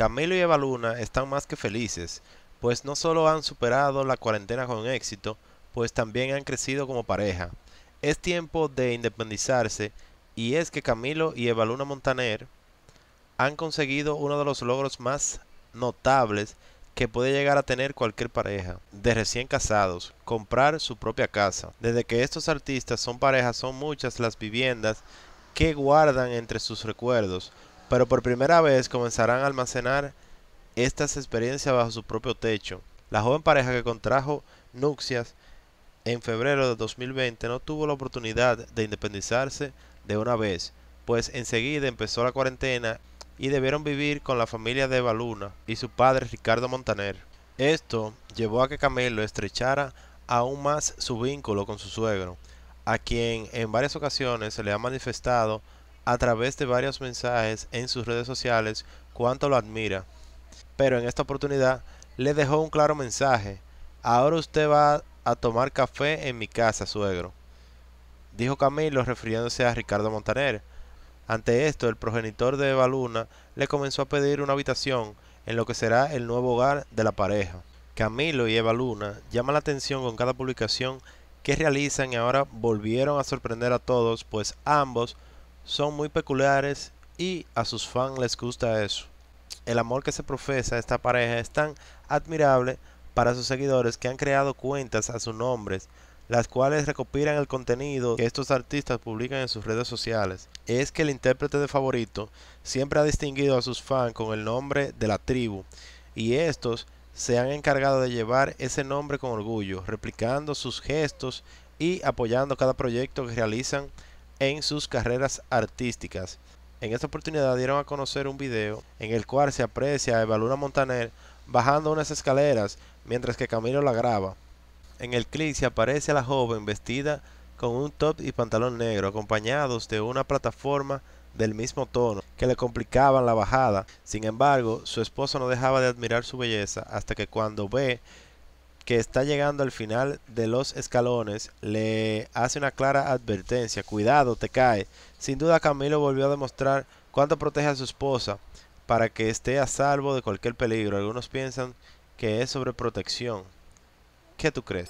Camilo y Evaluna están más que felices, pues no solo han superado la cuarentena con éxito, pues también han crecido como pareja. Es tiempo de independizarse y es que Camilo y Evaluna Montaner han conseguido uno de los logros más notables que puede llegar a tener cualquier pareja de recién casados, comprar su propia casa. Desde que estos artistas son parejas son muchas las viviendas que guardan entre sus recuerdos, pero por primera vez comenzarán a almacenar estas experiencias bajo su propio techo. La joven pareja que contrajo nupcias en febrero de 2020 no tuvo la oportunidad de independizarse de una vez, pues enseguida empezó la cuarentena y debieron vivir con la familia de Baluna y su padre Ricardo Montaner. Esto llevó a que Camilo estrechara aún más su vínculo con su suegro, a quien en varias ocasiones se le ha manifestado a través de varios mensajes en sus redes sociales cuánto lo admira. Pero en esta oportunidad le dejó un claro mensaje. Ahora usted va a tomar café en mi casa, suegro. Dijo Camilo refiriéndose a Ricardo Montaner. Ante esto, el progenitor de Eva Luna le comenzó a pedir una habitación en lo que será el nuevo hogar de la pareja. Camilo y Eva Luna llaman la atención con cada publicación que realizan y ahora volvieron a sorprender a todos, pues ambos son muy peculiares y a sus fans les gusta eso. El amor que se profesa a esta pareja es tan admirable para sus seguidores que han creado cuentas a sus nombres, las cuales recopilan el contenido que estos artistas publican en sus redes sociales. Es que el intérprete de favorito siempre ha distinguido a sus fans con el nombre de la tribu, y estos se han encargado de llevar ese nombre con orgullo, replicando sus gestos y apoyando cada proyecto que realizan en sus carreras artísticas. En esta oportunidad dieron a conocer un video en el cual se aprecia a Evaluna Montaner bajando unas escaleras mientras que Camilo la graba. En el clip se aparece a la joven vestida con un top y pantalón negro acompañados de una plataforma del mismo tono que le complicaban la bajada. Sin embargo, su esposo no dejaba de admirar su belleza hasta que cuando ve que está llegando al final de los escalones, le hace una clara advertencia, cuidado, te cae. Sin duda Camilo volvió a demostrar cuánto protege a su esposa para que esté a salvo de cualquier peligro. Algunos piensan que es protección. ¿Qué tú crees?